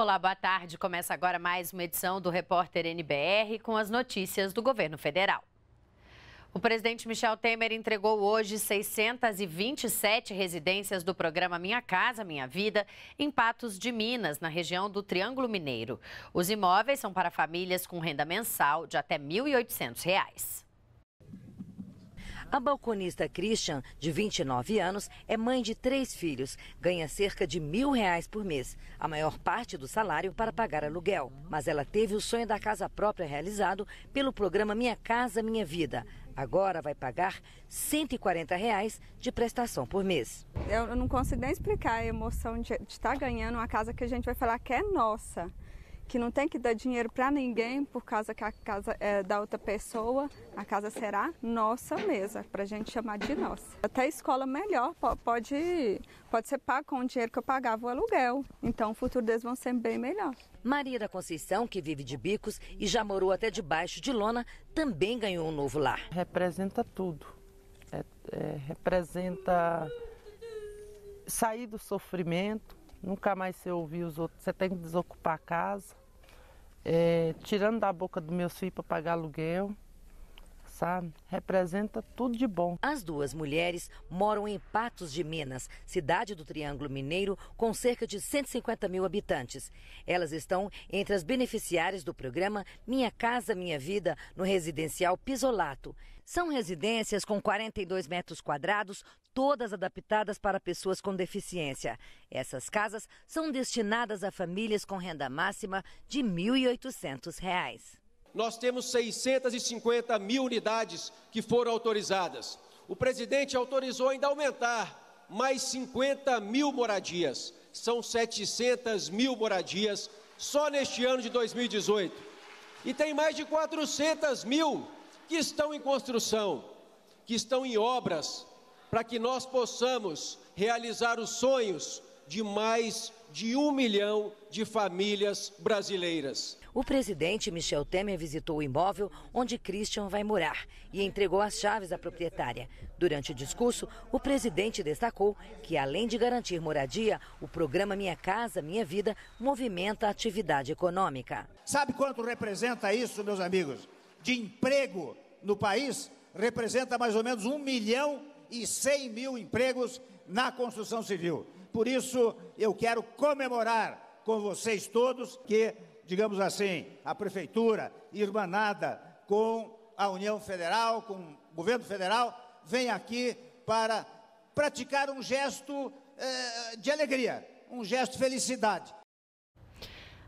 Olá, boa tarde. Começa agora mais uma edição do Repórter NBR com as notícias do governo federal. O presidente Michel Temer entregou hoje 627 residências do programa Minha Casa Minha Vida em Patos de Minas, na região do Triângulo Mineiro. Os imóveis são para famílias com renda mensal de até R$ 1.800. A balconista Christian, de 29 anos, é mãe de três filhos, ganha cerca de mil reais por mês, a maior parte do salário para pagar aluguel. Mas ela teve o sonho da casa própria realizado pelo programa Minha Casa Minha Vida. Agora vai pagar 140 reais de prestação por mês. Eu não consigo nem explicar a emoção de estar ganhando uma casa que a gente vai falar que é nossa que não tem que dar dinheiro para ninguém por causa que a casa é da outra pessoa, a casa será nossa mesa, para a gente chamar de nossa. Até a escola melhor pode, pode ser paga com o dinheiro que eu pagava o aluguel, então o futuro deles vão ser bem melhor. Maria da Conceição, que vive de bicos e já morou até debaixo de lona, também ganhou um novo lar. Representa tudo, é, é, representa sair do sofrimento, nunca mais você ouvir os outros, você tem que desocupar a casa é, tirando da boca do meu filho para pagar aluguel passado representa tudo de bom. As duas mulheres moram em Patos de Minas, cidade do Triângulo Mineiro, com cerca de 150 mil habitantes. Elas estão entre as beneficiárias do programa Minha Casa Minha Vida, no residencial Pisolato. São residências com 42 metros quadrados, todas adaptadas para pessoas com deficiência. Essas casas são destinadas a famílias com renda máxima de R$ 1.800 nós temos 650 mil unidades que foram autorizadas. O presidente autorizou ainda aumentar mais 50 mil moradias. São 700 mil moradias só neste ano de 2018. E tem mais de 400 mil que estão em construção, que estão em obras, para que nós possamos realizar os sonhos de mais de um milhão de famílias brasileiras. O presidente Michel Temer visitou o imóvel onde Christian vai morar e entregou as chaves à proprietária. Durante o discurso, o presidente destacou que, além de garantir moradia, o programa Minha Casa Minha Vida movimenta a atividade econômica. Sabe quanto representa isso, meus amigos? De emprego no país, representa mais ou menos 1 milhão e 100 mil empregos na construção civil. Por isso, eu quero comemorar com vocês todos que, digamos assim, a Prefeitura, irmanada com a União Federal, com o governo federal, vem aqui para praticar um gesto eh, de alegria, um gesto de felicidade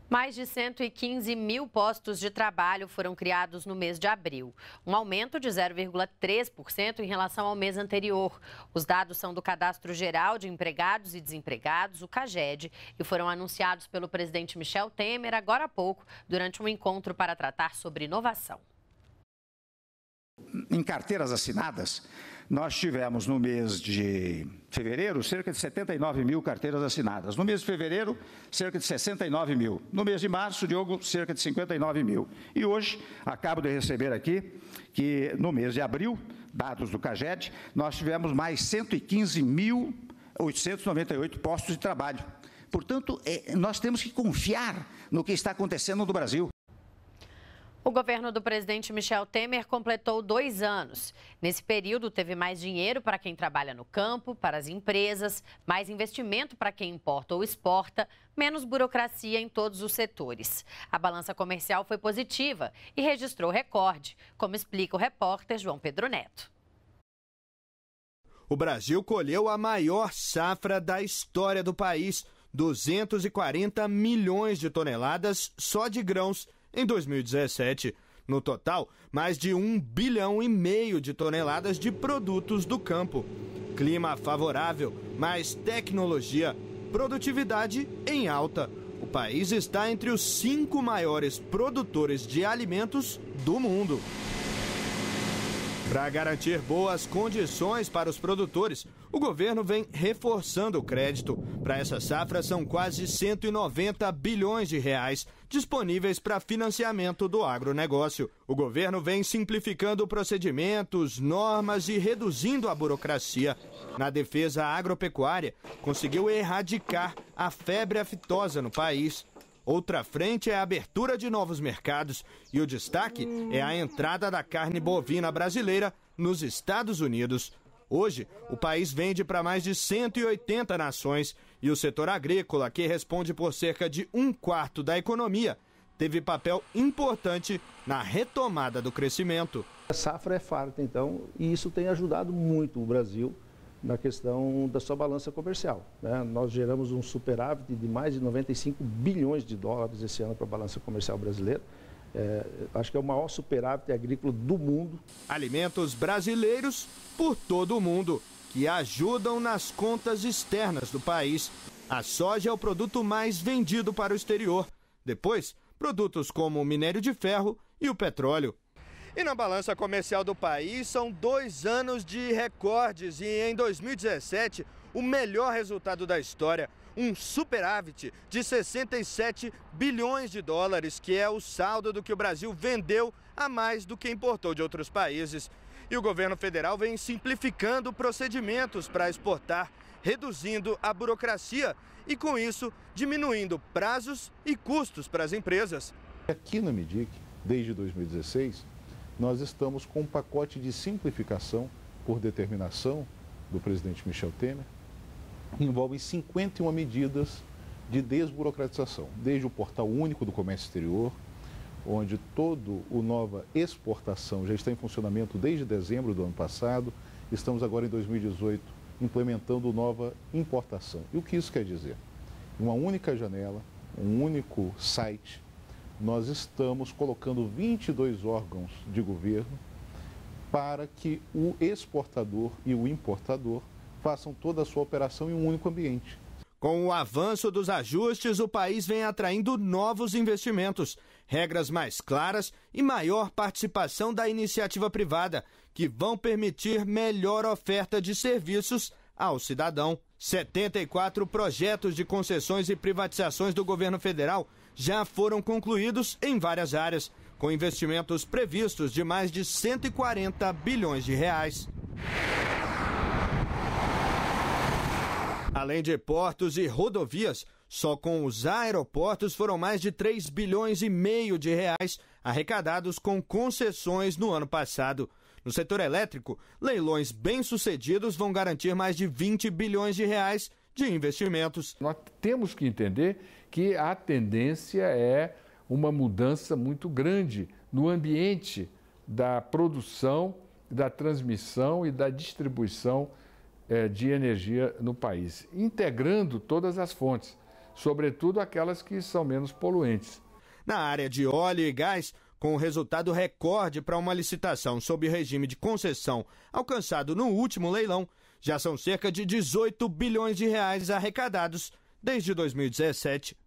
mais de 115 mil postos de trabalho foram criados no mês de abril, um aumento de 0,3% em relação ao mês anterior. Os dados são do Cadastro Geral de Empregados e Desempregados, o CAGED, e foram anunciados pelo presidente Michel Temer agora há pouco, durante um encontro para tratar sobre inovação. Em carteiras assinadas, nós tivemos no mês de fevereiro cerca de 79 mil carteiras assinadas. No mês de fevereiro, cerca de 69 mil. No mês de março, Diogo, cerca de 59 mil. E hoje, acabo de receber aqui que no mês de abril, dados do CAGED, nós tivemos mais 115.898 postos de trabalho. Portanto, é, nós temos que confiar no que está acontecendo no Brasil. O governo do presidente Michel Temer completou dois anos. Nesse período, teve mais dinheiro para quem trabalha no campo, para as empresas, mais investimento para quem importa ou exporta, menos burocracia em todos os setores. A balança comercial foi positiva e registrou recorde, como explica o repórter João Pedro Neto. O Brasil colheu a maior safra da história do país, 240 milhões de toneladas só de grãos em 2017, no total, mais de um bilhão e meio de toneladas de produtos do campo. Clima favorável, mais tecnologia, produtividade em alta. O país está entre os cinco maiores produtores de alimentos do mundo. Para garantir boas condições para os produtores, o governo vem reforçando o crédito. Para essa safra, são quase 190 bilhões de reais disponíveis para financiamento do agronegócio. O governo vem simplificando procedimentos, normas e reduzindo a burocracia. Na defesa agropecuária, conseguiu erradicar a febre aftosa no país. Outra frente é a abertura de novos mercados e o destaque é a entrada da carne bovina brasileira nos Estados Unidos. Hoje, o país vende para mais de 180 nações e o setor agrícola, que responde por cerca de um quarto da economia, teve papel importante na retomada do crescimento. A safra é farta, então, e isso tem ajudado muito o Brasil na questão da sua balança comercial. Né? Nós geramos um superávit de mais de 95 bilhões de dólares esse ano para a balança comercial brasileira. É, acho que é o maior superávit agrícola do mundo. Alimentos brasileiros por todo o mundo, que ajudam nas contas externas do país. A soja é o produto mais vendido para o exterior. Depois, produtos como o minério de ferro e o petróleo. E na balança comercial do país, são dois anos de recordes e em 2017, o melhor resultado da história, um superávit de 67 bilhões de dólares, que é o saldo do que o Brasil vendeu a mais do que importou de outros países. E o governo federal vem simplificando procedimentos para exportar, reduzindo a burocracia e, com isso, diminuindo prazos e custos para as empresas. Aqui na Medic, desde 2016, nós estamos com um pacote de simplificação por determinação do presidente Michel Temer, que envolve 51 medidas de desburocratização, desde o portal único do comércio exterior, onde todo o nova exportação já está em funcionamento desde dezembro do ano passado, estamos agora em 2018 implementando nova importação. E o que isso quer dizer? Uma única janela, um único site nós estamos colocando 22 órgãos de governo para que o exportador e o importador façam toda a sua operação em um único ambiente. Com o avanço dos ajustes, o país vem atraindo novos investimentos, regras mais claras e maior participação da iniciativa privada, que vão permitir melhor oferta de serviços ao cidadão. 74 projetos de concessões e privatizações do governo federal já foram concluídos em várias áreas, com investimentos previstos de mais de 140 bilhões de reais. Além de portos e rodovias, só com os aeroportos foram mais de 3 bilhões e meio de reais arrecadados com concessões no ano passado. No setor elétrico, leilões bem-sucedidos vão garantir mais de 20 bilhões de reais de investimentos. Nós temos que entender que a tendência é uma mudança muito grande no ambiente da produção, da transmissão e da distribuição eh, de energia no país, integrando todas as fontes, sobretudo aquelas que são menos poluentes. Na área de óleo e gás, com o resultado recorde para uma licitação sob regime de concessão alcançado no último leilão, já são cerca de 18 bilhões de reais arrecadados desde 2017.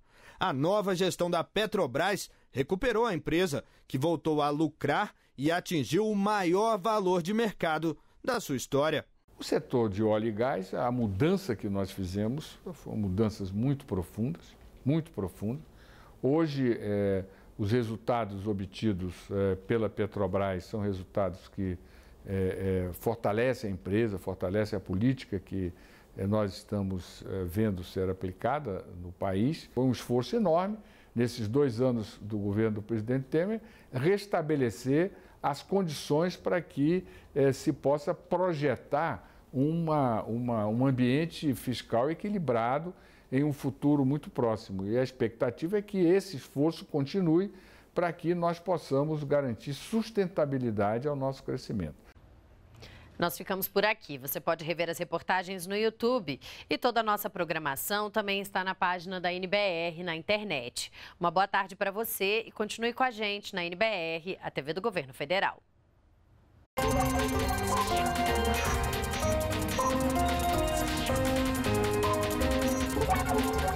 A nova gestão da Petrobras recuperou a empresa, que voltou a lucrar e atingiu o maior valor de mercado da sua história. O setor de óleo e gás, a mudança que nós fizemos foram mudanças muito profundas, muito profundas. Hoje, é, os resultados obtidos eh, pela Petrobras são resultados que eh, eh, fortalecem a empresa, fortalecem a política que eh, nós estamos vendo ser aplicada no país. Foi um esforço enorme, nesses dois anos do governo do presidente Temer, restabelecer as condições para que se possa projetar uma, uma, um ambiente fiscal equilibrado em um futuro muito próximo. E a expectativa é que esse esforço continue para que nós possamos garantir sustentabilidade ao nosso crescimento. Nós ficamos por aqui. Você pode rever as reportagens no YouTube e toda a nossa programação também está na página da NBR na internet. Uma boa tarde para você e continue com a gente na NBR, a TV do Governo Federal. Música Thank you.